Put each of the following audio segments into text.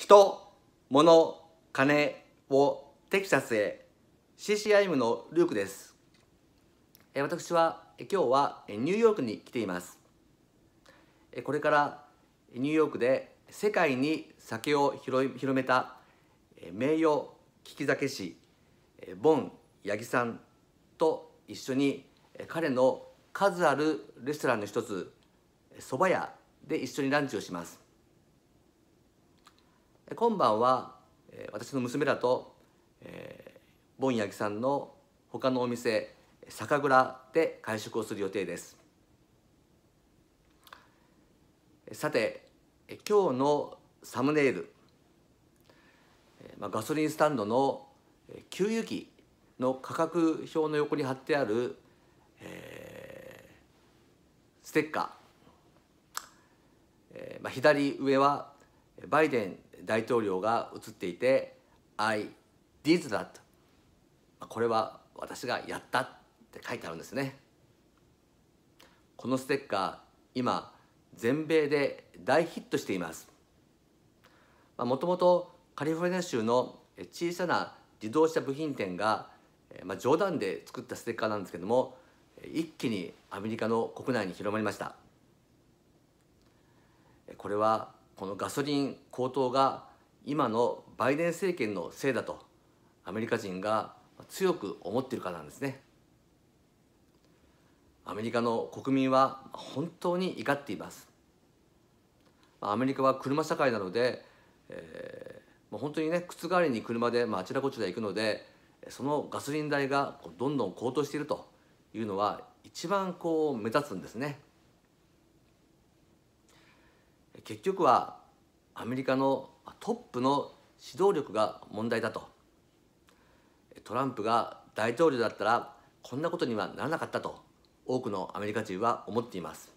人、物、金をテキサスへ CCIM のルークです。私は今日はニューヨークに来ています。これからニューヨークで世界に酒を広めた名誉聞き酒師ボン・八木さんと一緒に彼の数あるレストランの一つ蕎麦屋で一緒にランチをします今晩は私の娘らと、えー、ボンヤキさんの他のお店酒蔵で会食をする予定ですさて今日のサムネイル、まあ、ガソリンスタンドの給油機の価格表の横に貼ってある、えー、ステッカー、えーまあ、左上はバイデン大統領が写っていて「I did that」これは私がやったって書いてあるんですねこのステッカー今全米で大ヒットしていますもともとカリフォルニア州の小さな自動車部品店が、まあ、冗談で作ったステッカーなんですけども一気にアメリカの国内に広まりましたこれはこのガソリン高騰が今のバイデン政権のせいだとアメリカ人が強く思っているからなんですねアメリカの国民は本当に怒っていますアメリカは車社会なので、えー、もう本当にね靴代わりに車で、まあ、あちらこちら行くのでそのガソリン代がどんどん高騰しているというのは一番こう目立つんですね結局はアメリカのトップの指導力が問題だとトランプが大統領だったらこんなことにはならなかったと多くのアメリカ人は思っています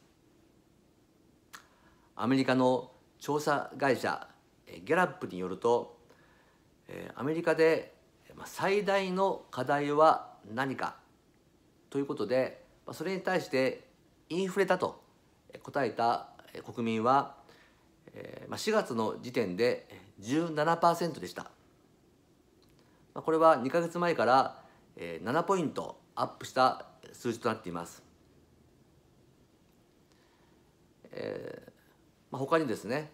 アメリカの調査会社ギャラップによるとアメリカで最大の課題は何かということでそれに対してインフレだと答えた国民はえまあ、4月の時点で17%でした、まあ、これは2か月前から、え7ポイントアップした数字となっています、えーまあ、他にですね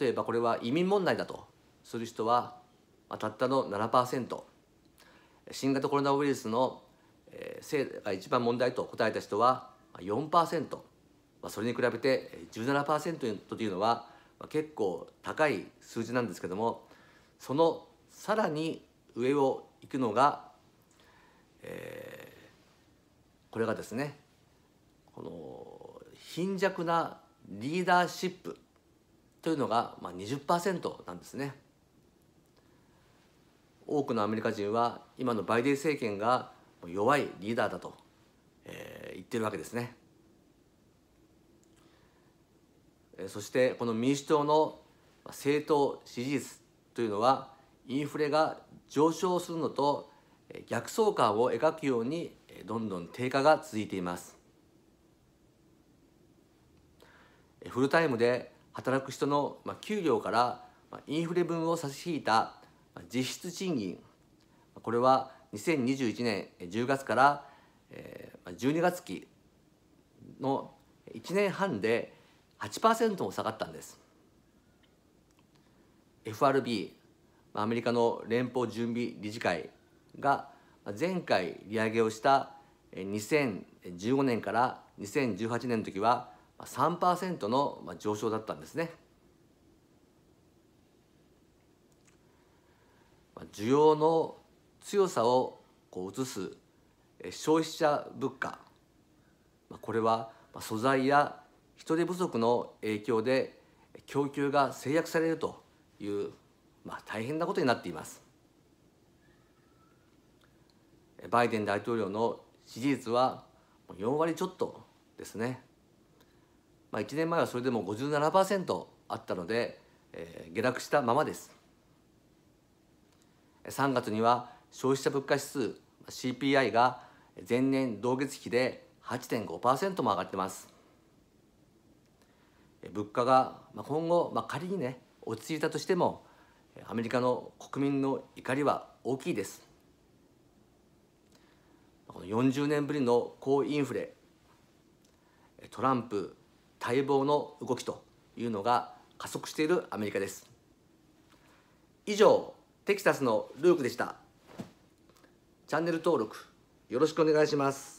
例えばこれは移民問題だとする人は、たったの7%新型コロナウイルスの、え性が一番問題と答えた人は4%、まあ、それに比べて17%というのは、結構高い数字なんですけどもそのさらに上を行くのが、えー、これがですねこの貧弱なリーダーシップというのが、まあ20、なんですね。多くのアメリカ人は今のバイデン政権が弱いリーダーだと、え言ってるわけですね。そしてこの民主党の政党支持率というのはインフレが上昇するのと逆相関を描くようにどんどん低下が続いていますフルタイムで働く人の給料からインフレ分を差し引いた実質賃金これは2021年10月から12月期の1年半で8%も下がったんです FRB アメリカの連邦準備理事会が前回利上げをした2015年から2018年の時は3%の上昇だったんですね需要の強さをこう移す消費者物価これは素材や人手不足の影響で供給が制約されるという、まあ、大変なことになっていますバイデン大統領の支持率は4割ちょっとですね、まあ、1年前はそれでも57%あったので、えー、下落したままです3月には消費者物価指数 CPI が前年同月比で8.5%も上がってます物価が今後、まあ、仮にね落ち着いたとしてもアメリカの国民の怒りは大きいですこの40年ぶりの高インフレトランプ待望の動きというのが加速しているアメリカです以上テキサスのルークでしたチャンネル登録よろしくお願いします